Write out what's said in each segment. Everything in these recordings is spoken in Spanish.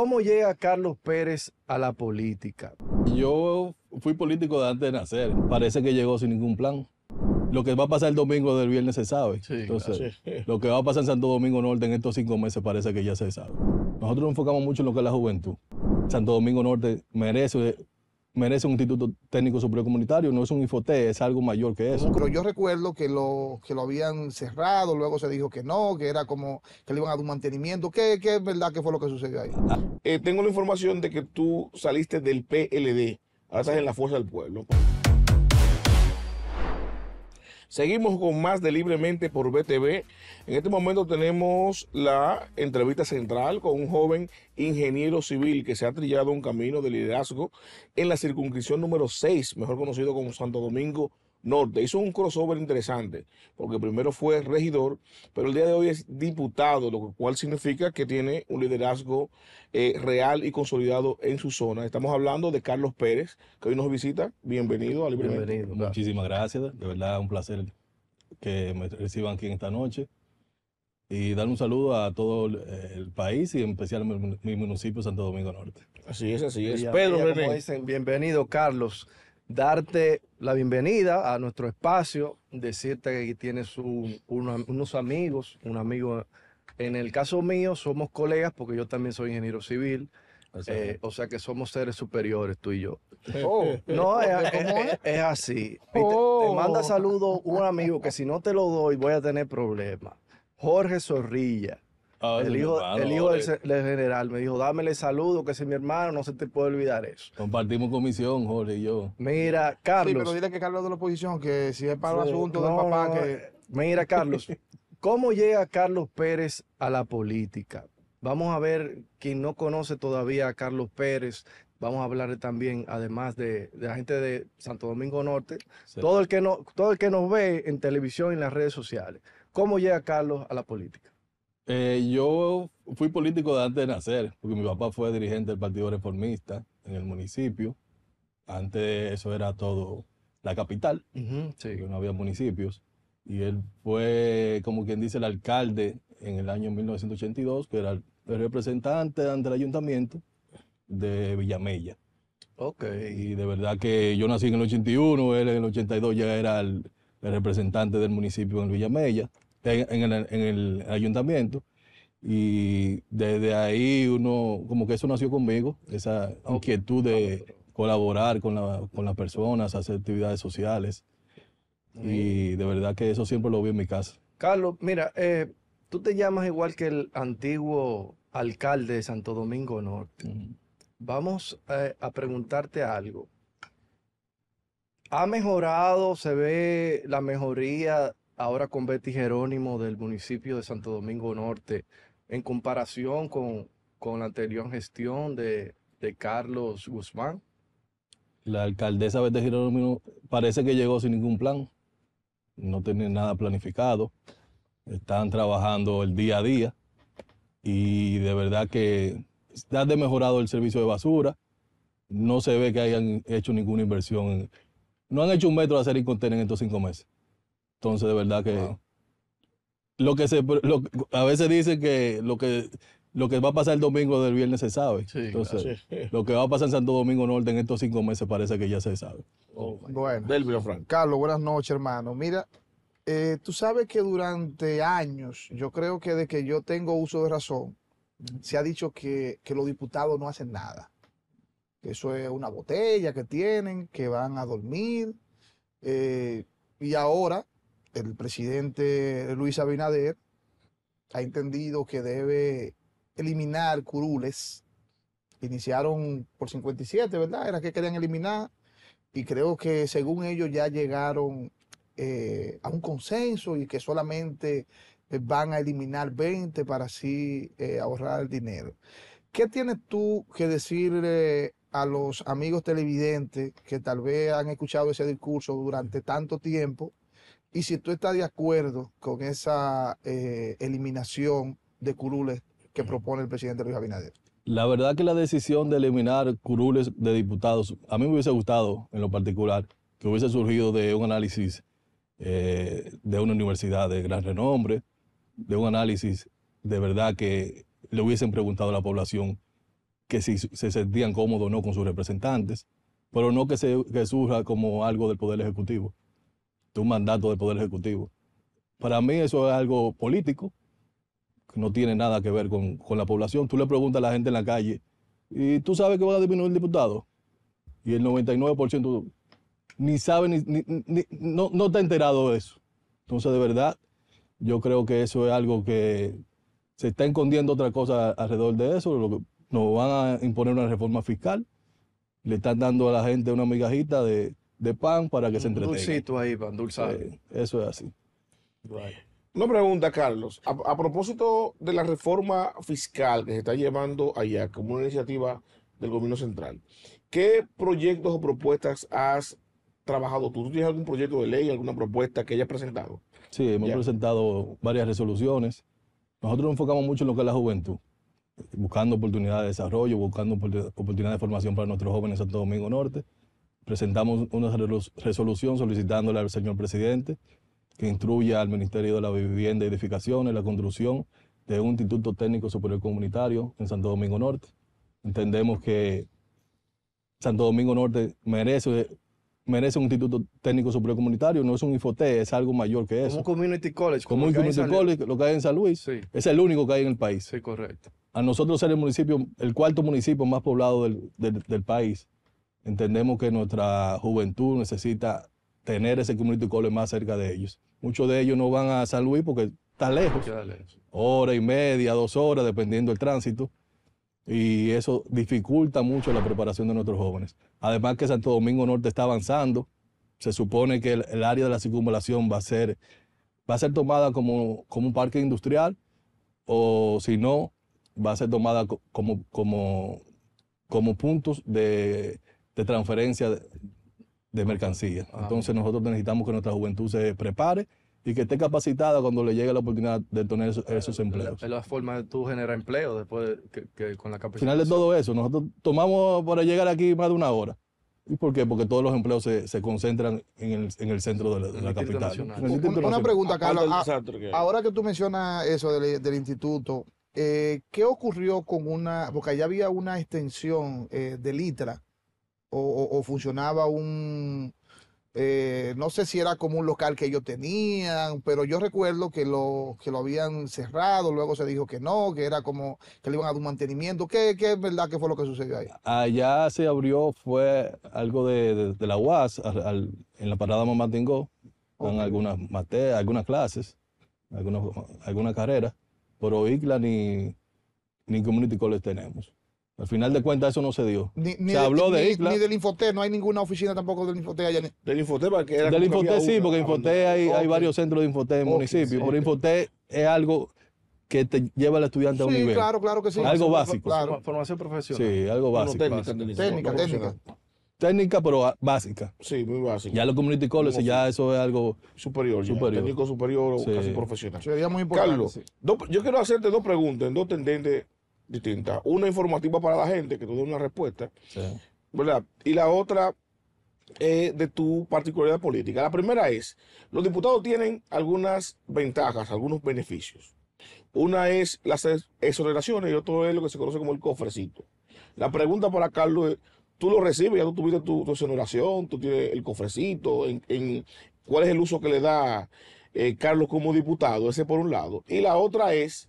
¿Cómo llega Carlos Pérez a la política? Yo fui político de antes de nacer. Parece que llegó sin ningún plan. Lo que va a pasar el domingo del viernes se sabe. Entonces, lo que va a pasar en Santo Domingo Norte en estos cinco meses parece que ya se sabe. Nosotros nos enfocamos mucho en lo que es la juventud. Santo Domingo Norte merece merece un Instituto Técnico Superior Comunitario, no es un infoté, es algo mayor que eso. Pero yo recuerdo que lo, que lo habían cerrado, luego se dijo que no, que era como que le iban a dar un mantenimiento. ¿Qué, qué es verdad que fue lo que sucedió ahí? Ah, eh, tengo la información de que tú saliste del PLD, ahora estás en la Fuerza del Pueblo. Seguimos con más de Libremente por BTV. En este momento tenemos la entrevista central con un joven ingeniero civil que se ha trillado un camino de liderazgo en la circunscripción número 6, mejor conocido como Santo Domingo Norte. Hizo un crossover interesante, porque primero fue regidor, pero el día de hoy es diputado, lo cual significa que tiene un liderazgo eh, real y consolidado en su zona. Estamos hablando de Carlos Pérez, que hoy nos visita. Bienvenido a Libremente. Muchísimas gracias, de verdad un placer que me reciban aquí en esta noche. Y dar un saludo a todo el país y en especial a mi, municipio, Santo Domingo Norte. Así es, así es. Pedro, bienvenido, Carlos darte la bienvenida a nuestro espacio, decirte que aquí tienes unos, amigos, un amigo. En el caso mío somos colegas porque yo también soy ingeniero civil. Eh, o sea, que somos seres superiores tú y yo. Oh. no, es, así. te, oh. manda saludos un amigo que si no te lo doy voy a tener problemas. Jorge Zorrilla. Ah, el, hijo, del, general me dijo, dámele saludo, que es mi hermano, no se te puede olvidar eso. Compartimos comisión, Jorge y yo. Mira, Carlos. Sí, pero dile que Carlos es de la oposición, que si es para el asunto del papá, eh, Mira, Carlos, ¿cómo llega Carlos Pérez a la política? Vamos a ver, quien no conoce todavía a Carlos Pérez, vamos a hablar también, además de, la gente de Santo Domingo Norte, todo, el que no, todo el que nos ve en televisión y en las redes sociales. ¿Cómo llega Carlos a la política? Eh, yo fui político de antes de nacer, porque mi papá fue dirigente del Partido Reformista en el municipio. Antes eso era todo la capital, no había municipios. Y él fue, como quien dice, el alcalde en el año 1982, que era el representante ante el ayuntamiento de Villamella. Ok. Y de verdad que yo nací en el 81, él en el 82 ya era el, el representante del municipio en Villamella en, el, ayuntamiento y desde ahí uno, como que eso nació conmigo, esa inquietud de ah, colaborar con, la, con las personas, hacer actividades sociales. Y de verdad que eso siempre lo vi en mi casa. Carlos, mira, eh, tú te llamas igual que el antiguo alcalde de Santo Domingo Norte. Vamos eh, a preguntarte algo. ¿Ha mejorado, se ve la mejoría ahora con Betty Jerónimo del municipio de Santo Domingo Norte, en comparación con, la anterior gestión de, Carlos Guzmán? La alcaldesa Betty Jerónimo parece que llegó sin ningún plan, no tiene nada planificado, están trabajando el día a día y de verdad que está de mejorado el servicio de basura, no se ve que hayan hecho ninguna inversión, no han hecho un metro de hacer y en estos cinco meses. Entonces, de verdad que lo que se a veces dicen que lo que lo que va a pasar el domingo del viernes se sabe. Entonces, lo que va a pasar en Santo Domingo Norte en estos cinco meses parece que ya se sabe. Oh, oh, bueno. Delvio Frank. Carlos, buenas noches, hermano. Mira, eh, tú sabes que durante años, yo creo que de que yo tengo uso de razón, se ha dicho que, que los diputados no hacen nada. Que eso es una botella que tienen, que van a dormir. Eh, y ahora el presidente Luis Abinader ha entendido que debe eliminar curules. Iniciaron por 57, ¿verdad? Era que querían eliminar. Y creo que según ellos ya llegaron eh, a un consenso y que solamente eh, van a eliminar 20 para así eh, ahorrar ahorrar dinero. ¿Qué tienes tú que decirle a los amigos televidentes que tal vez han escuchado ese discurso durante tanto tiempo y si tú estás de acuerdo con esa eh, eliminación de curules que propone el presidente Luis Abinader. La verdad que la decisión de eliminar curules de diputados, a mí me hubiese gustado en lo particular que hubiese surgido de un análisis eh, de una universidad de gran renombre, de un análisis de verdad que le hubiesen preguntado a la población que si se sentían cómodos o no con sus representantes, pero no que, se, que surja como algo del Poder Ejecutivo un mandato del Poder Ejecutivo. Para mí eso es algo político, que no tiene nada que ver con, la población. Tú le preguntas a la gente en la calle, ¿y tú sabes que va a disminuir el diputado? Y el 99% ni sabe, ni, no, no está enterado de eso. Entonces, de verdad, yo creo que eso es algo que se está escondiendo otra cosa alrededor de eso. nos van a imponer una reforma fiscal. Le están dando a la gente una migajita de, de pan para que se entretenga. Dulcito ahí pan eso es así. Una pregunta, Carlos. A, propósito de la reforma fiscal que se está llevando allá como una iniciativa del gobierno central, ¿qué proyectos o propuestas has trabajado tú? ¿Tú tienes algún proyecto de ley, alguna propuesta que hayas presentado? Sí, hemos presentado varias resoluciones. Nosotros nos enfocamos mucho en lo que es la juventud, buscando oportunidades de desarrollo, buscando oportunidades de formación para nuestros jóvenes en Santo Domingo Norte presentamos una resolución solicitándole al señor presidente que instruya al Ministerio de la Vivienda y Edificaciones la construcción de un Instituto Técnico Superior Comunitario en Santo Domingo Norte. Entendemos que Santo Domingo Norte merece, merece un Instituto Técnico Superior Comunitario, no es un IFOTE, es algo mayor que eso. Como un Community College. Como, lo que hay en San Luis, es el único que hay en el país. Sí, correcto. A nosotros ser el municipio, el cuarto municipio más poblado del, del país, Entendemos que nuestra juventud necesita tener ese community college más cerca de ellos. Muchos de ellos no van a San Luis porque está ah, lejos. Hora y media, dos horas, dependiendo del tránsito. Y eso dificulta mucho la preparación de nuestros jóvenes. Además que Santo Domingo Norte está avanzando. Se supone que el, área de la circunvalación va a ser, va a ser tomada como, como un parque industrial o si no, va a ser tomada como, como, como puntos de de transferencia de, mercancías. Ah, Entonces nosotros necesitamos que nuestra juventud se prepare y que esté capacitada cuando le llegue la oportunidad de tener esos, empleos. Es la, forma de tú generar empleo después que, con la capital? Al final de todo eso, nosotros tomamos para llegar aquí más de una hora. ¿Y por qué? Porque todos los empleos se, concentran en el, centro de la, capital. Una, pregunta, Carlos. Ah, ahora que tú mencionas eso del, instituto, eh, ¿qué ocurrió con una, porque allá había una extensión eh, de litra o, funcionaba un, eh, no sé si era como un local que ellos tenían, pero yo recuerdo que lo, que lo habían cerrado, luego se dijo que no, que era como que le iban a dar un mantenimiento. ¿Qué, es verdad que fue lo que sucedió ahí? Allá se abrió, fue algo de, la UAS, al, en la parada Mamá con algunas algunas clases, algunas, algunas carreras, pero ICLA ni, ni Community College tenemos. Al final de cuentas eso no se dio. Ni, se habló de, Ni, del Infoté, no hay ninguna oficina tampoco del Infoté allá. Del Infoté porque era Del Infoté sí, porque Infoté hay, hay, varios centros de Infoté en el municipio, Por pero Infoté es algo que te lleva al estudiante a un nivel. Sí, claro, claro que sí. Algo básico. Formación profesional. Sí, algo básico. técnica, técnica, técnica. pero básica. Sí, muy básica. Ya los community college, ya eso es algo superior. técnico superior o casi profesional. Sería muy importante. Carlos, yo quiero hacerte dos preguntas dos tendentes distinta Una informativa para la gente, que tú des una respuesta, ¿verdad? Y la otra eh, de tu particularidad política. La primera es, los diputados tienen algunas ventajas, algunos beneficios. Una es las exoneraciones y otro es lo que se conoce como el cofrecito. La pregunta para Carlos es, tú lo recibes, ya tú tuviste tu, exoneración, tú tienes el cofrecito, en, cuál es el uso que le da eh, Carlos como diputado, ese por un lado. Y la otra es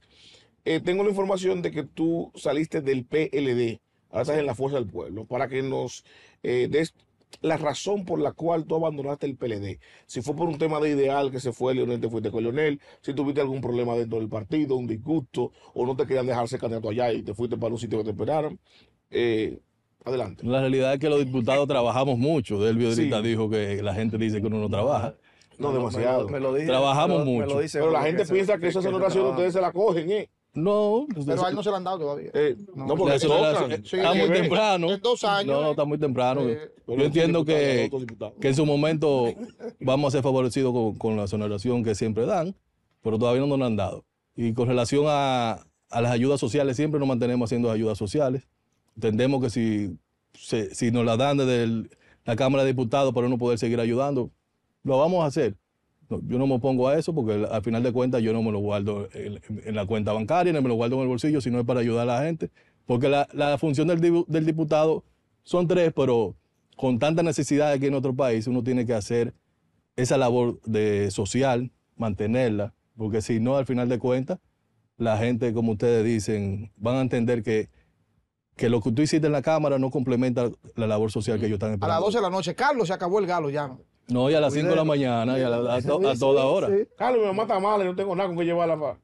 eh, tengo la información de que tú saliste del PLD, ahora estás en la Fuerza del Pueblo, para que nos eh, des la razón por la cual tú abandonaste el PLD. Si fue por un tema de ideal que se fue Leonel, te fuiste con Leonel, si tuviste algún problema dentro del partido, un disgusto, o no te querían dejarse candidato allá y te fuiste para un sitio que te esperaron. Eh, adelante. La realidad es que los diputados trabajamos mucho. Delvio Drita dijo que la gente dice que uno no trabaja. No, demasiado. Trabajamos mucho. Pero la gente piensa que, esa sido ustedes se la cogen, ¿eh? No, pues pero a no se lo han dado todavía. Eh, no, porque está muy temprano. años. No, no, está muy temprano. Yo entiendo que, en su momento vamos a ser favorecidos con, la exoneración que siempre dan, pero todavía no nos han dado. Y con relación a, las ayudas sociales, siempre nos mantenemos haciendo ayudas sociales. Entendemos que si, si nos la dan desde la Cámara de Diputados para no poder seguir ayudando, lo vamos a hacer yo no me opongo a eso porque al final de cuentas yo no me lo guardo en, la cuenta bancaria, ni me lo guardo en el bolsillo, sino es para ayudar a la gente. Porque la, función del, diputado son tres, pero con tanta necesidad aquí en otro país, uno tiene que hacer esa labor de social, mantenerla, porque si no, al final de cuentas, la gente, como ustedes dicen, van a entender que, lo que tú hiciste en la Cámara no complementa la labor social que mm. ellos están esperando. A las 12 de la noche, Carlos, se acabó el galo ya. No, y a las 5 de la mañana, y a, toda hora. Carlos, mi mamá está mala, no tengo nada con que llevarla para.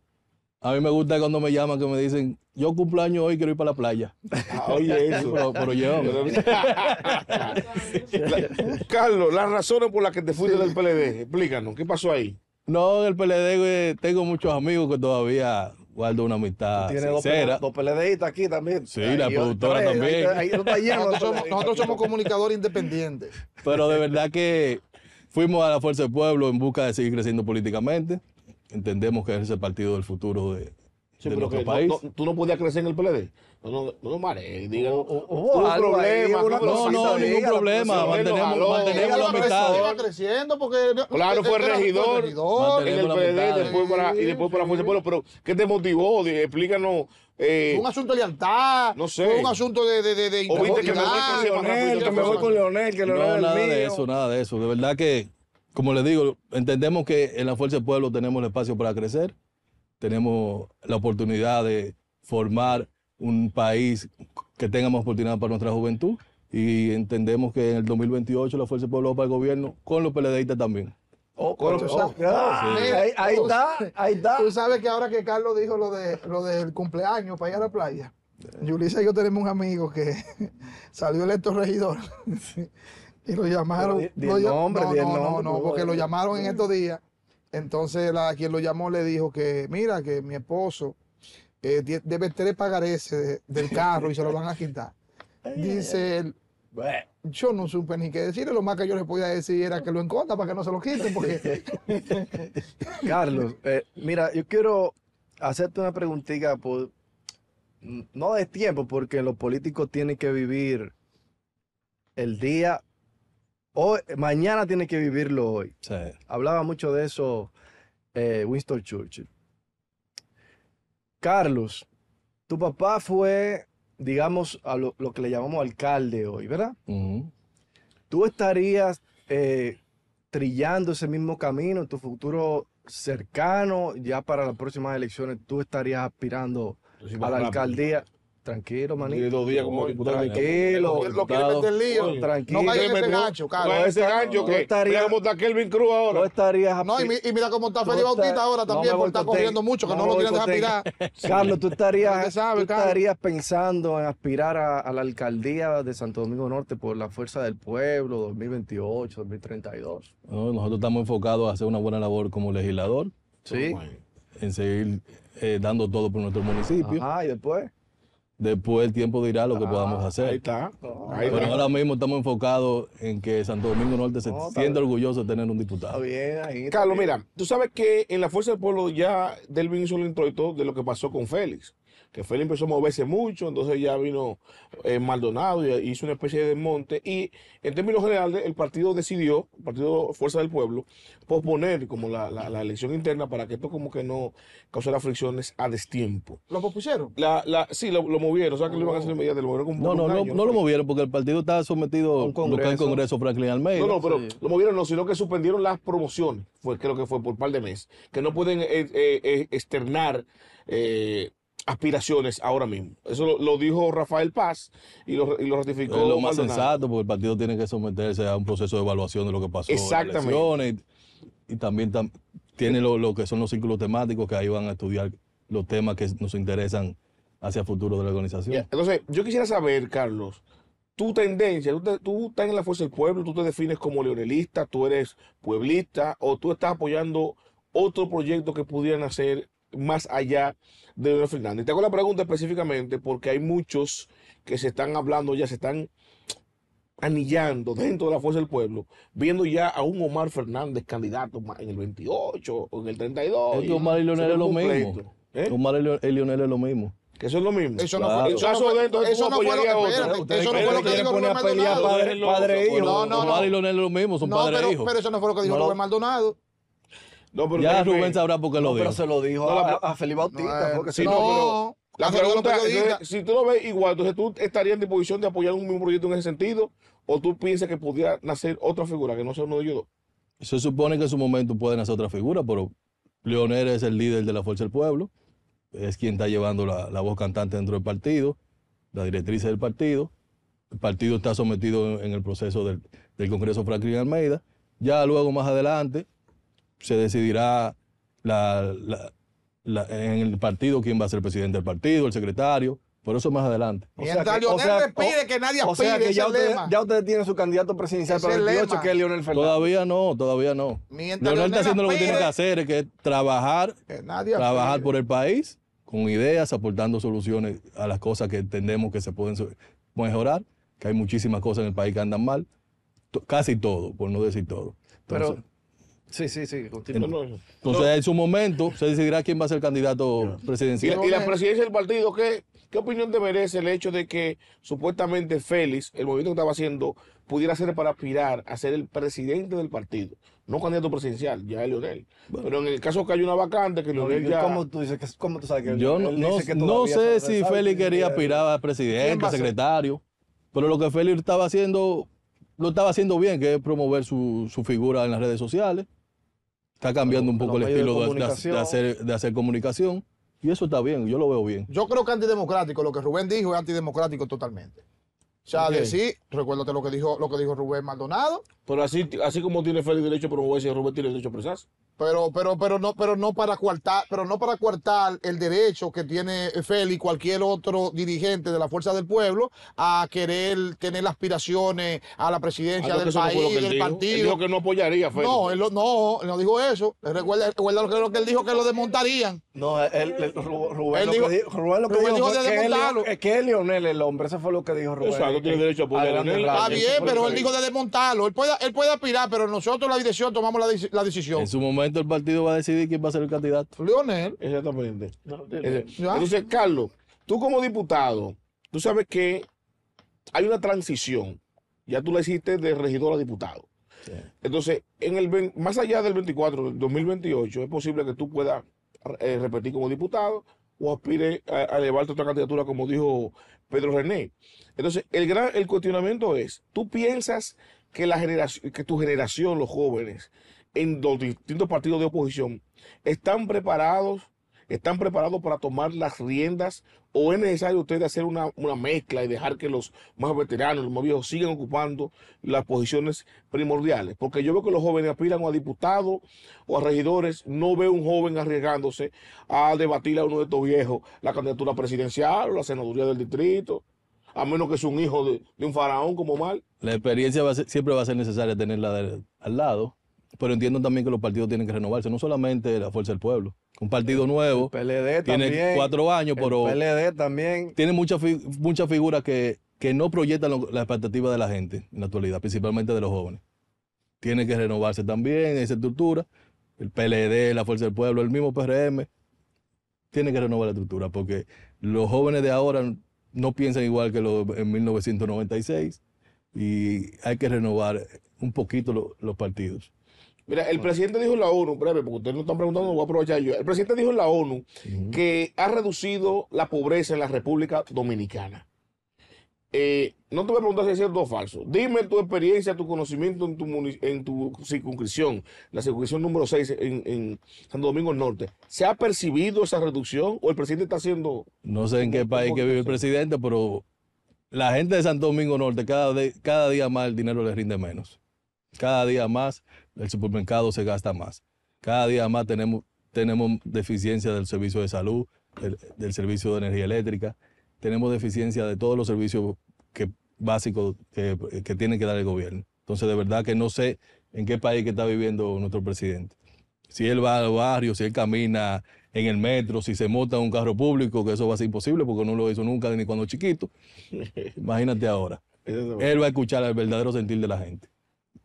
A mí me gusta cuando me llaman que me dicen, yo cumpleaños hoy quiero ir para la playa. Ah, oye, eso. Pero, yo... Carlos, las razones por las que te fuiste del PLD, explícanos, ¿qué pasó ahí? No, en el PLD eh, tengo muchos amigos que todavía guardo una amistad Tiene sincera. Dos, PLDistas aquí también. Sí, la productora también. nosotros somos comunicadores independientes. Pero de verdad que Fuimos a la Fuerza del Pueblo en busca de seguir creciendo políticamente. Entendemos que es el partido del futuro de, nuestro país. tú no podías crecer en el PLD. No, no, no marees, problema, no, no, no ningún problema. Mantenemos, mantenemos la mitad. Claro, fue regidor, en el PLD y después para, la Fuerza del Pueblo. Pero, ¿qué te motivó? Explícanos eh, un asunto de lealtad. No sé. un asunto de. de, o viste que me voy con Leonel, que me voy con Leonel, No, nada de eso, nada de eso. De verdad que, como les digo, entendemos que en la Fuerza del Pueblo tenemos el espacio para crecer. Tenemos la oportunidad de formar un país que tenga más oportunidad para nuestra juventud. Y entendemos que en el 2028 la Fuerza del Pueblo va para el gobierno con los PLDistas también. Oh, oh ah, ahí, está, ahí está. Tú sabes que ahora que Carlos dijo lo de lo del cumpleaños para ir a la playa. Yulisa y yo tenemos un amigo que salió electo regidor y lo llamaron. no, no, no, porque lo eh. llamaron en estos días. Entonces la, quien lo llamó le dijo que, mira, que mi esposo eh, debe tres pagar del carro y se lo van a quitar. Dice él yo no supe ni qué decirle, lo más que yo le podía decir era que lo encontra para que no se lo quiten. Porque... Carlos, eh, mira, yo quiero hacerte una preguntita, por, no de tiempo, porque los políticos tienen que vivir el día, mañana tiene que vivirlo hoy. Hablaba mucho de eso eh, Winston Churchill. Carlos, tu papá fue digamos, a lo, que le llamamos alcalde hoy, ¿verdad? Tú estarías eh, trillando ese mismo camino en tu futuro cercano, ya para las próximas elecciones, tú estarías aspirando a la alcaldía. Tranquilo, manito. dos días como diputado. Tranquilo. lo quiere meter lío. Tranquilo. No vaya en ese gancho, Carlos. No, ese gancho que estaría, mira cómo está Kelvin Cruz ahora. No estarías... No, y, mira cómo está Feli Bautista ahora también, porque está corriendo mucho, que no, lo quieren dejar Carlos, tú estarías, estarías pensando en aspirar a, la alcaldía de Santo Domingo Norte por la fuerza del pueblo 2028, 2032. nosotros estamos enfocados a hacer una buena labor como legislador. Sí. En seguir eh, dando todo por nuestro municipio. Ah, y después Después el tiempo dirá lo que ah, podamos hacer. Ahí está. Pero ahora mismo estamos enfocados en que Santo Domingo Norte se sienta orgulloso de tener un diputado. bien, Carlos, mira, tú sabes que en la Fuerza del Pueblo ya Delvin hizo el introito de lo que pasó con Félix que Félix empezó a moverse mucho, entonces ya vino eh, Maldonado y hizo una especie de desmonte. Y en términos generales, el partido decidió, el partido Fuerza del Pueblo, posponer como la, elección interna para que esto como que no causara fricciones a destiempo. ¿Lo pospusieron? sí, lo, movieron, o sea que lo iban a hacer oh. en lo movieron como No, no, no, no lo movieron porque el partido estaba sometido al congreso. congreso Franklin Almeida. No, no, pero lo movieron no, sino que suspendieron las promociones, fue creo que fue por par de mes, que no pueden eh, eh, externar aspiraciones ahora mismo. Eso lo, dijo Rafael Paz y lo, ratificó. Es lo más sensato, porque el partido tiene que someterse a un proceso de evaluación de lo que pasó. En las y, y, también tiene lo, que son los círculos temáticos, que ahí van a estudiar los temas que nos interesan hacia el futuro de la organización. Entonces, yo quisiera saber, Carlos, tu tendencia, tú, tú, estás en la fuerza del pueblo, tú te defines como leonelista, tú eres pueblista o tú estás apoyando otro proyecto que pudieran hacer más allá de Leonel Fernández. Te hago la pregunta específicamente porque hay muchos que se están hablando ya, se están anillando dentro de la fuerza del pueblo, viendo ya a un Omar Fernández candidato en el 28 o en el 32. Omar y Leonel es lo mismo. ¿eh? Omar y Leonel es lo mismo. Que eso es lo mismo. Eso no fue, eso no, eso lo que Eso no fue lo que dijo Rubén Maldonado. Padre, e hijo. No, no, no. Omar y Leonel es lo mismo, son padre e hijo. Pero eso no fue lo que dijo Rubén Maldonado ya Rubén sabrá por qué lo dijo. Pero se lo dijo a, Felipe Bautista. si no, si tú lo ves igual, entonces tú estarías en disposición de apoyar un mismo proyecto en ese sentido, o tú piensas que pudiera nacer otra figura que no sea uno de ellos dos. Se supone que en su momento puede nacer otra figura, pero Leonel es el líder de la Fuerza del Pueblo, es quien está llevando la, voz cantante dentro del partido, la directriz del partido. El partido está sometido en, el proceso del, del Congreso Franklin Almeida. Ya luego, más adelante, se decidirá en el partido quién va a ser presidente del partido, el secretario. Por eso más adelante. O sea, que, que nadie o ya, usted, ustedes tienen su candidato presidencial para el 28, que es Leonel Fernández. Todavía no, todavía no. Leonel está haciendo lo que tiene que hacer, es que trabajar, trabajar por el país con ideas, aportando soluciones a las cosas que entendemos que se pueden mejorar, que hay muchísimas cosas en el país que andan mal, casi todo, por no decir todo. Entonces, Sí, sí, sí, Entonces, en su momento se decidirá quién va a ser candidato presidencial. ¿Y la, presidencia del partido qué, qué opinión te merece el hecho de que supuestamente Félix, el movimiento que estaba haciendo, pudiera ser para aspirar a ser el presidente del partido? No candidato presidencial, ya es Leonel. Pero en el caso que hay una vacante, que Leonel ya. ¿Cómo tú, dices que, cómo tú sabes Yo no, sé si Félix quería aspirar a presidente, secretario, pero lo que Félix estaba haciendo, lo estaba haciendo bien, que es promover su figura en las redes sociales Está cambiando un poco el estilo de, hacer, de hacer comunicación. Y eso está bien, yo lo veo bien. Yo creo que antidemocrático, lo que Rubén dijo es antidemocrático totalmente. O sea, decir, recuérdate lo que dijo, lo que dijo Rubén Maldonado. Pero así, así como tiene Félix derecho a promoverse, Robert tiene derecho a Pero, pero, pero no, pero no para coartar, pero no para coartar el derecho que tiene Félix, cualquier otro dirigente de la fuerza del pueblo, a querer tener aspiraciones a la presidencia del ah, país, no del partido. Él dijo que no apoyaría a Félix. No, él no, no dijo eso. Recuerda, recuerda lo, que, él dijo que lo desmontarían. No, él, Rubén, lo dijo, que, Rubén, lo que dijo, es Que, es Lionel el hombre, eso fue lo que dijo Rubén. Exacto, tiene derecho a apoyar Está bien, pero él dijo de desmontarlo. Él puede él puede aspirar, pero nosotros la dirección tomamos la, decisión. En su momento el partido va a decidir quién va a ser el candidato. Leonel. Exactamente. Eh, entonces, Carlos, tú como diputado, tú sabes que hay una transición. Ya tú la hiciste de regidor a diputado. Entonces, en el, más allá del 24, del 2028, es posible que tú puedas eh, repetir como diputado o aspire a, a elevarte otra candidatura, como dijo Pedro René. Entonces, el gran el cuestionamiento es, ¿tú piensas que, la generación, que tu generación, los jóvenes, en los distintos partidos de oposición, están preparados, están preparados para tomar las riendas o es necesario usted hacer una, una mezcla y dejar que los más veteranos, los más viejos sigan ocupando las posiciones primordiales. Porque yo veo que los jóvenes aspiran a diputados o a regidores, no veo un joven arriesgándose a debatir a uno de estos viejos la candidatura presidencial o la senaduría del distrito a menos que es un hijo de, un faraón como mal. La experiencia siempre va a ser necesaria tenerla al lado, pero entiendo también que los partidos tienen que renovarse, no solamente la fuerza del pueblo. Un partido nuevo. El PLD tiene cuatro años, pero. PLD también. Tiene muchas figuras que, no proyectan las la expectativa de la gente en la actualidad, principalmente de los jóvenes. Tiene que renovarse también esa estructura. El PLD, la Fuerza del Pueblo, el mismo PRM. Tiene que renovar la estructura porque los jóvenes de ahora no piensan igual que lo en 1996 y hay que renovar un poquito los partidos. Mira, el presidente dijo en la ONU, breve, porque ustedes no están preguntando, voy a aprovechar yo. El presidente dijo en la ONU que ha reducido la pobreza en la República Dominicana. Eh, no te voy a preguntar si es cierto o falso. Dime tu experiencia, tu conocimiento en tu, en circunscripción, la circunscripción número 6 en, Santo Domingo Norte. ¿Se ha percibido esa reducción o el presidente está haciendo... No sé en qué país que vive el presidente, pero la gente de Santo Domingo Norte cada, día más el dinero le rinde menos. Cada día más el supermercado se gasta más. Cada día más tenemos, deficiencia del servicio de salud, del servicio de energía eléctrica tenemos deficiencia de todos los servicios básicos que, tiene que dar el gobierno. Entonces, de verdad que no sé en qué país que está viviendo nuestro presidente. Si él va al barrio, si él camina en el metro, si se monta en un carro público, que eso va a ser imposible porque no lo hizo nunca ni cuando chiquito. Imagínate ahora. Él va a escuchar el verdadero sentir de la gente.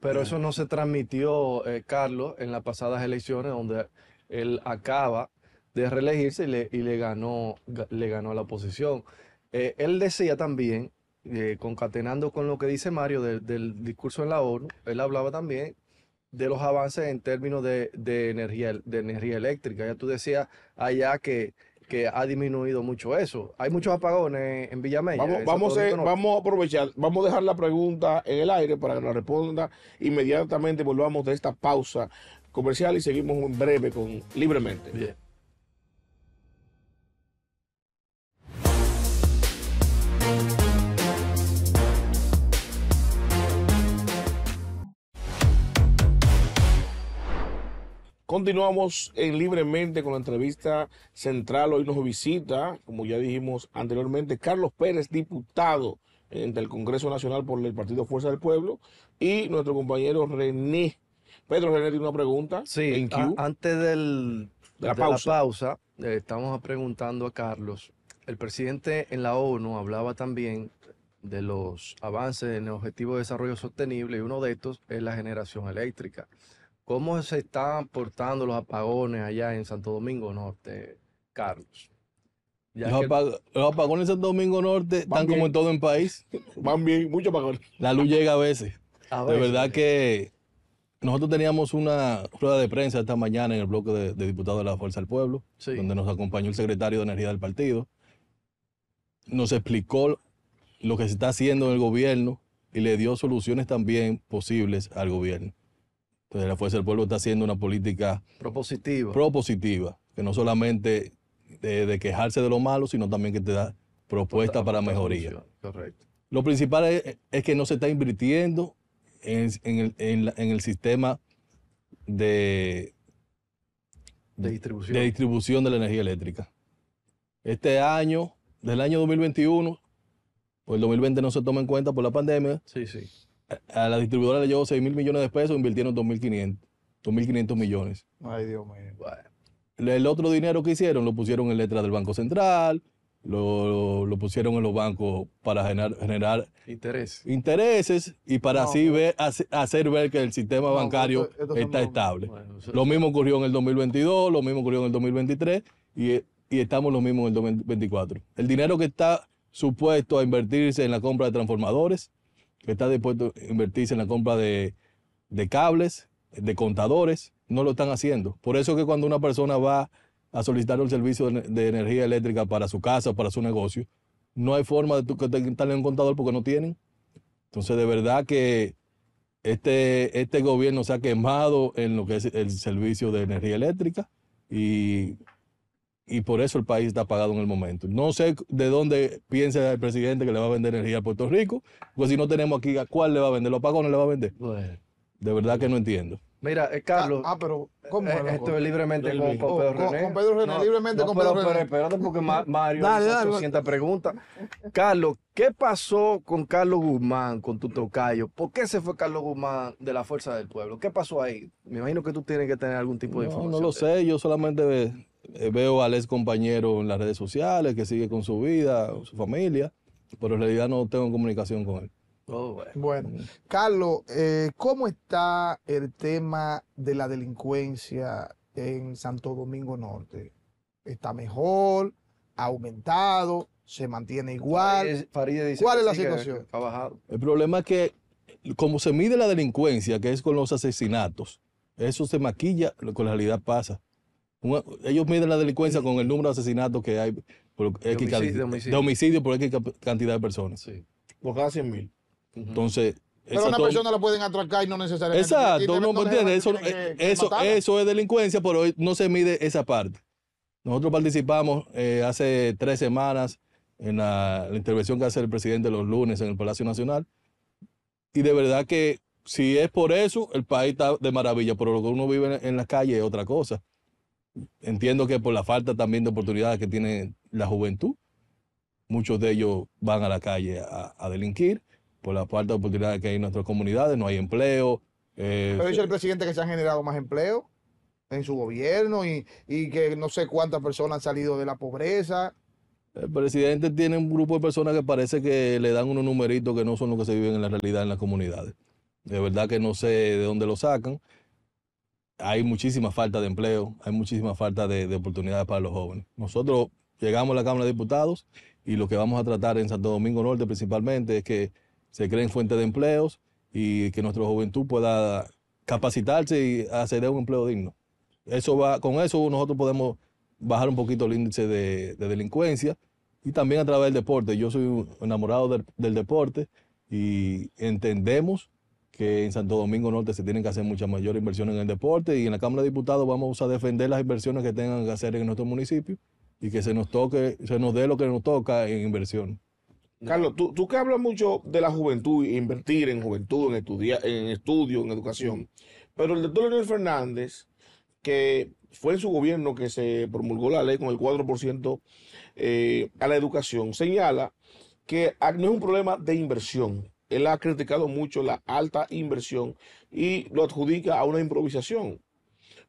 Pero eso no se transmitió, eh, Carlos, en las pasadas elecciones donde él acaba de reelegirse y le, y le ganó, le ganó a la oposición. Eh, él decía también, eh, concatenando con lo que dice Mario del, discurso en la ONU, él hablaba también de los avances en términos de, energía, eléctrica. Ya tú decías allá que, que ha disminuido mucho eso. Hay muchos apagones en Villa Vamos, vamos, a, aprovechar, vamos a dejar la pregunta en el aire para que la responda inmediatamente. Volvamos de esta pausa comercial y seguimos en breve con Libremente. Continuamos en libremente con la entrevista central. Hoy nos visita, como ya dijimos anteriormente, Carlos Pérez, diputado del Congreso Nacional por el Partido Fuerza del Pueblo, y nuestro compañero René. Pedro René tiene una pregunta. Sí, antes del, de la, pausa. la eh, estamos preguntando a Carlos. El presidente en la ONU hablaba también de los avances en el Objetivo de Desarrollo Sostenible y uno de estos es la generación eléctrica. ¿Cómo se están portando los apagones allá en Santo Domingo Norte, Carlos? Los, apagones en Santo Domingo Norte están como en todo el país. Van bien, muchos apagones. La luz llega a veces. De verdad que nosotros teníamos una rueda de prensa esta mañana en el bloque de, diputados de la Fuerza del Pueblo, donde nos acompañó el secretario de Energía del partido. Nos explicó lo que se está haciendo en el gobierno y le dio soluciones también posibles al gobierno. Entonces la Fuerza del Pueblo está haciendo una política propositiva, propositiva que no solamente de, quejarse de lo malo, sino también que te da propuestas para mejoría. Correcto. Lo principal es, que no se está invirtiendo en, el, el, sistema de, de, distribución. de distribución de la energía eléctrica. Este año, del año 2021, pues el 2020 no se toma en cuenta por la pandemia. Sí, sí a la distribuidora le llevó 6 mil millones de pesos, invirtieron 2.500, 2.500 millones. Ay, Dios mío. el otro dinero que hicieron lo pusieron en letras del Banco Central, lo, pusieron en los bancos para generar, intereses y para así Ver, hacer ver que el sistema bancario está estable. lo mismo ocurrió en el 2022, lo mismo ocurrió en el 2023 y, y estamos lo mismo en el 2024. El dinero que está supuesto a invertirse en la compra de transformadores, que está dispuesto a invertirse en la compra de, cables, de contadores, no lo están haciendo. Por eso que cuando una persona va a solicitar un servicio de energía eléctrica para su casa, o para su negocio, no hay forma de que te un contador porque no tienen. Entonces, de verdad que este, este gobierno se ha quemado en lo que es el servicio de energía eléctrica y y por eso el país está apagado en el momento. No sé de dónde piensa el presidente que le va a vender energía a Puerto Rico, porque si no tenemos aquí, ¿a cuál le va a vender? ¿Lo o no le va a vender? De verdad que no entiendo. Mira, eh, Carlos. Ah, ah, pero ¿cómo eh, esto es libremente con, Pedro René. Con, Pedro René, libremente con Pedro René. Pero espérate porque Mario dale, dale, pregunta Carlos, ¿qué pasó con Carlos Guzmán, con tu tocayo? ¿Por qué se fue Carlos Guzmán de la Fuerza del Pueblo? ¿Qué pasó ahí? Me imagino que tú tienes que tener algún tipo de no, No lo sé, yo solamente eh, veo al ex compañero en las redes sociales que sigue con su vida, su familia, pero en realidad no tengo comunicación con él. Oh, bueno. bueno. Carlos, eh, ¿cómo está el tema de la delincuencia en Santo Domingo Norte? ¿Está mejor? ¿Ha aumentado? ¿Se mantiene igual? ¿Cuál es la situación? El problema es que como se mide la delincuencia, que es con los asesinatos, eso se maquilla, con la realidad pasa ellos miden la delincuencia con el número de asesinatos que hay por, de, homicidio, por X cantidad de personas. Por cada 100 mil. Entonces. Pero una persona la pueden atracar y no necesariamente. Exacto, Eso, eh, eso, es delincuencia, pero no se mide esa parte. Nosotros participamos eh, hace tres semanas en la, intervención que hace el presidente los lunes en el Palacio Nacional. Y de verdad que si es por eso, el país está de maravilla, pero lo que uno vive en, en las calles es otra cosa entiendo que por la falta también de oportunidades que tiene la juventud, muchos de ellos van a la calle a, delinquir, por la falta de oportunidades que hay en nuestras comunidades, no hay empleo. Eh, Pero dice el eh, presidente que se han generado más empleo en su gobierno y, y que no sé cuántas personas han salido de la pobreza. El presidente tiene un grupo de personas que parece que le dan unos numeritos que no son los que se viven en la realidad en las comunidades. De verdad que no sé de dónde lo sacan hay muchísima falta de empleo, hay muchísima falta de, oportunidades para los jóvenes. Nosotros llegamos a la Cámara de Diputados y lo que vamos a tratar en Santo Domingo Norte principalmente es que se creen fuentes de empleos y que nuestra juventud pueda capacitarse y hacer a un empleo digno. Eso va, con eso nosotros podemos bajar un poquito el índice de, delincuencia y también a través del deporte. Yo soy enamorado del deporte y entendemos que en Santo Domingo Norte se tienen que hacer muchas mayores inversiones en el deporte y en la Cámara de Diputados vamos a defender las inversiones que tengan que hacer en nuestro municipio y que se nos toque, se nos dé lo que nos toca en inversión. Carlos, tú, que hablas mucho de la juventud, invertir en juventud, en, estudia, en estudio, en educación, pero el doctor Leonel Fernández, que fue en su gobierno que se promulgó la ley con el 4% eh, a la educación, señala que ah, no es un problema de inversión, él ha criticado mucho la alta inversión y lo adjudica a una improvisación.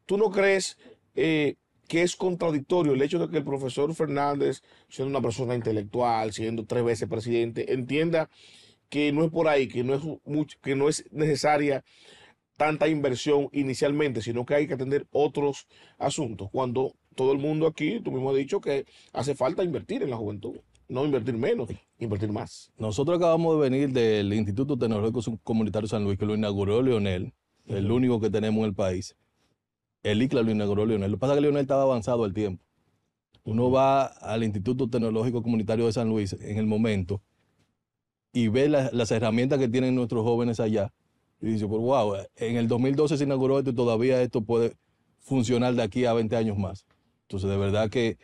¿Tú no crees eh, que es contradictorio el hecho de que el profesor Fernández, siendo una persona intelectual, siendo tres veces presidente, entienda que no es por ahí, que no es, que no es necesaria tanta inversión inicialmente, sino que hay que atender otros asuntos, cuando todo el mundo aquí, tú mismo has dicho que hace falta invertir en la juventud no invertir menos, invertir más. Nosotros acabamos de venir del Instituto Tecnológico Comunitario San Luis, que lo inauguró Leonel, el único que tenemos en el país. El ICLA lo inauguró Leonel. Lo que pasa es que Leonel estaba avanzado al tiempo. Uno va al Instituto Tecnológico Comunitario de San Luis en el momento y ve las herramientas que tienen nuestros jóvenes allá. Y dice, por wow, en el 2012 se inauguró esto y todavía esto puede funcionar de aquí a 20 años más. Entonces, de verdad que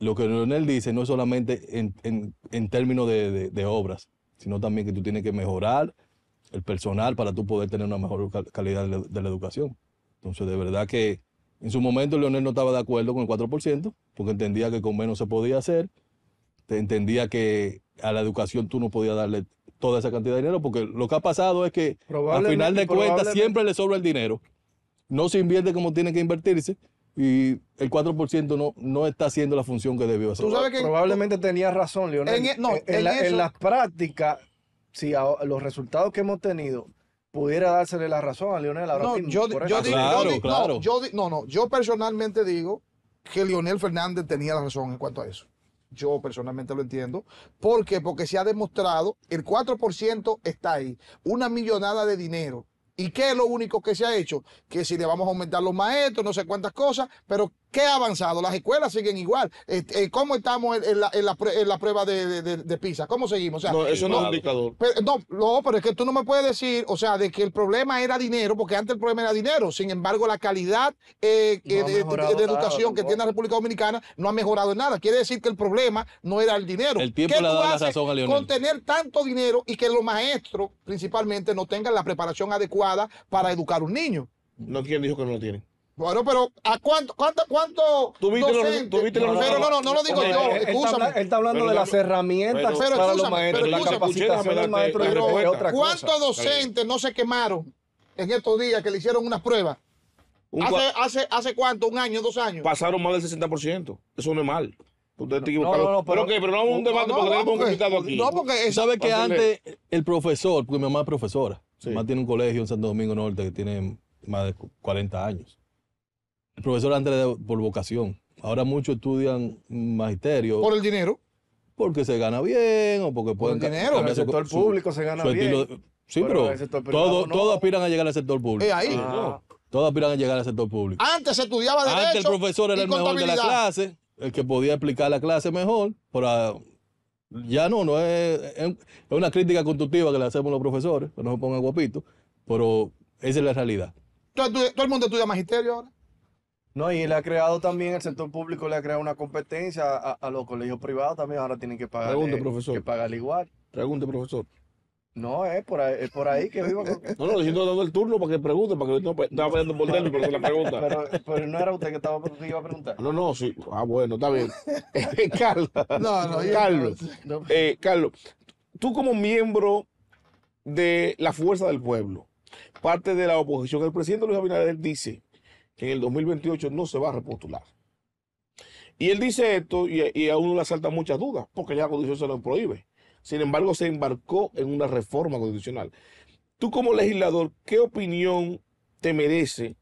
lo que Leonel dice no es solamente en, términos de, obras, sino también que tú tienes que mejorar el personal para tú poder tener una mejor calidad de, de la educación. Entonces, de verdad que en su momento Leonel no estaba de acuerdo con el 4%, porque entendía que con menos se podía hacer, entendía que a la educación tú no podías darle toda esa cantidad de dinero, porque lo que ha pasado es que al final de cuentas siempre le sobra el dinero. No se invierte como tiene que invertirse, y el 4% no, no está haciendo la función que debió hacer. que Probablemente tenía razón, Leonel. En, e, no, en, la, práctica, si los resultados que hemos tenido pudiera dársele la razón a Leonel ahora Yo, yo personalmente digo que Leonel Fernández tenía la razón en cuanto a eso. Yo personalmente lo entiendo. ¿Por qué? Porque se ha demostrado, el 4% está ahí, una millonada de dinero ¿Y qué es lo único que se ha hecho? Que si le vamos a aumentar los maestros, no sé cuántas cosas, pero ¿Qué ha avanzado? Las escuelas siguen igual. Eh, eh, ¿Cómo estamos en, la, prueba de, PISA? ¿Cómo seguimos? eso no, es un indicador. no, no, pero es que tú no me puedes decir, o sea, de que el problema era dinero, porque antes el problema era dinero. Sin embargo, la calidad eh, de, educación que tiene la República Dominicana no ha mejorado en nada. Quiere decir que el problema no era el dinero. El tiempo ¿Qué tú haces la con tener tanto dinero y que los maestros, principalmente, no tengan la preparación adecuada para educar a un niño? No, ¿quién dijo que no lo tienen? Bueno, pero ¿a cuánto, cuánto, cuánto? Tuviste los, tuviste Pero no, no, no lo digo yo, escúchame. Él está, hablando de las herramientas para los maestros, la capacitación maestro pero, es otra cosa. ¿Cuántos docentes no se quemaron en estos días que le hicieron unas pruebas? hace, hace, ¿Hace cuánto? ¿Un año, dos años? Pasaron más del 60%. Eso no es mal. Usted No, no, no, pero, ¿Pero, pero, un debate porque tenemos un invitado aquí. No, porque sabe que antes el profesor, porque mi mamá es profesora, mi mamá tiene un colegio en Santo Domingo Norte que tiene más de 40 años. El profesor antes era por vocación. Ahora muchos estudian magisterio. ¿Por el dinero? Porque se gana bien o porque pueden. Por el dinero, en el sector público se gana bien. sí, pero, todos aspiran a llegar al sector público. ¿Es ahí. Ah. todos aspiran a llegar al sector público. Antes se estudiaba derecho. Antes el profesor era el mejor de la clase, el que podía explicar la clase mejor, pero ah, ya no, no es, es una crítica constructiva que le hacemos los profesores, que no se pongan guapitos, pero esa es la realidad. ¿Todo el mundo estudia magisterio ahora? No, y él ha creado también, el sector público le ha creado una competencia a, los colegios privados también, ahora tienen que pagar Pregunte, eh, profesor. Que pagar igual. Pregunte, profesor. No, es por ahí, que vivo. No, no, yo estoy dando el turno para que pregunte, para que no estaba el por teléfono, pero la pregunta. Pero, no era usted que estaba que iba a preguntar. No, no, sí. Ah, bueno, está bien. Eh, Carlos. No, no, Carlos. Eh, Carlos, tú como miembro de la fuerza del pueblo, parte de la oposición, el presidente Luis Abinader dice en el 2028 no se va a repostular. Y él dice esto y, a uno le salta muchas dudas, porque ya la Constitución se lo prohíbe. Sin embargo, se embarcó en una reforma constitucional. Tú como legislador, ¿qué opinión te merece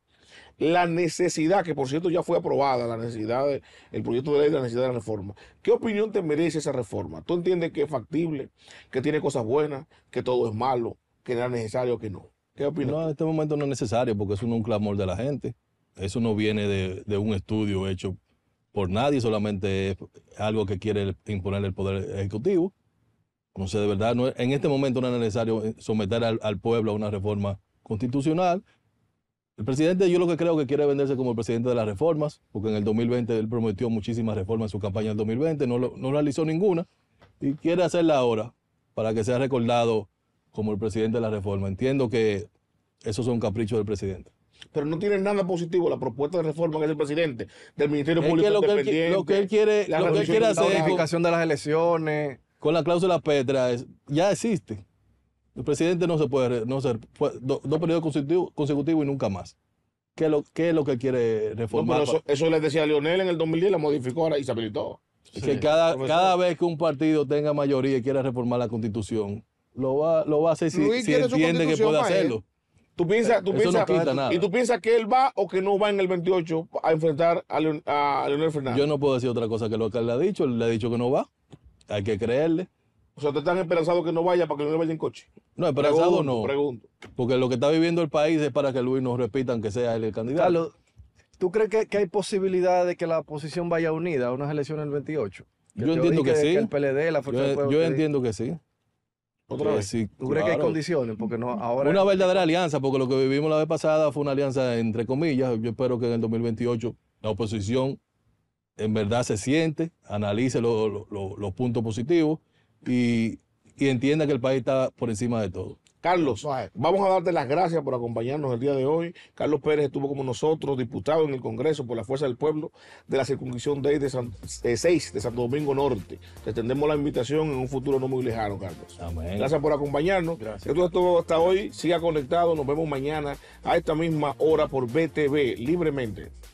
la necesidad, que por cierto ya fue aprobada, la necesidad, el proyecto de ley de la necesidad de la reforma. ¿Qué opinión te merece esa reforma? ¿Tú entiendes que es factible, que tiene cosas buenas, que todo es malo, que era necesario, o que no? ¿Qué opinas? No, en este momento no es necesario porque es un clamor de la gente. Eso no viene de, un estudio hecho por nadie, solamente es algo que quiere imponer el Poder Ejecutivo. No sé de verdad, en este momento no es necesario someter al, pueblo a una reforma constitucional. El presidente, yo lo que creo que quiere venderse como el presidente de las reformas, porque en el 2020 él prometió muchísimas reformas en su campaña del 2020, no, no realizó ninguna, y quiere hacerla ahora para que sea recordado como el presidente de la reforma. Entiendo que es son caprichos del presidente pero no tiene nada positivo la propuesta de reforma que es el presidente del Ministerio Público que lo Que él, quiere, la lo la modificación de las elecciones con la cláusula Petra ya existe. El presidente no se puede no ser dos periodos consecutivos consecutivo y nunca más. ¿Qué es lo, qué es lo que quiere reformar? eso, les le decía a Lionel en el 2010, la modificó ahora y se habilitó. que cada, vez que un partido tenga mayoría y quiera reformar la constitución, lo va, lo va a hacer si entiende que puede hacerlo. ¿Tú piensas, ¿Y tú piensas que él va o que no va en el 28 a enfrentar a, Leonel Fernández? Yo no puedo decir otra cosa que lo que él le ha dicho. le ha dicho que no va. Hay que creerle. O sea, ¿te están esperanzado que no vaya para que no vaya en coche? No, esperanzado no. Pregunto. Porque lo que está viviendo el país es para que Luis nos repitan que sea él el candidato. ¿tú crees que, hay posibilidad de que la oposición vaya unida a unas elecciones el 28? yo entiendo que, sí. yo entiendo que sí. ¿Otra vez? ¿Tú crees que hay condiciones? Porque no, ahora una verdadera alianza, porque lo que vivimos la vez pasada fue una alianza entre comillas. Yo espero que en el 2028 la oposición en verdad se siente, analice los puntos positivos y entienda que el país está por encima de todo. Carlos, vamos a darte las gracias por acompañarnos el día de hoy. Carlos Pérez estuvo como nosotros, diputado en el Congreso por la Fuerza del Pueblo de la circunscripción de, 6 eh, de Santo Domingo Norte. Te extendemos la invitación en un futuro no muy lejano, Carlos. Gracias por acompañarnos. Gracias. Esto es todo hasta hoy. Siga conectado. Nos vemos mañana a esta misma hora por BTV, libremente.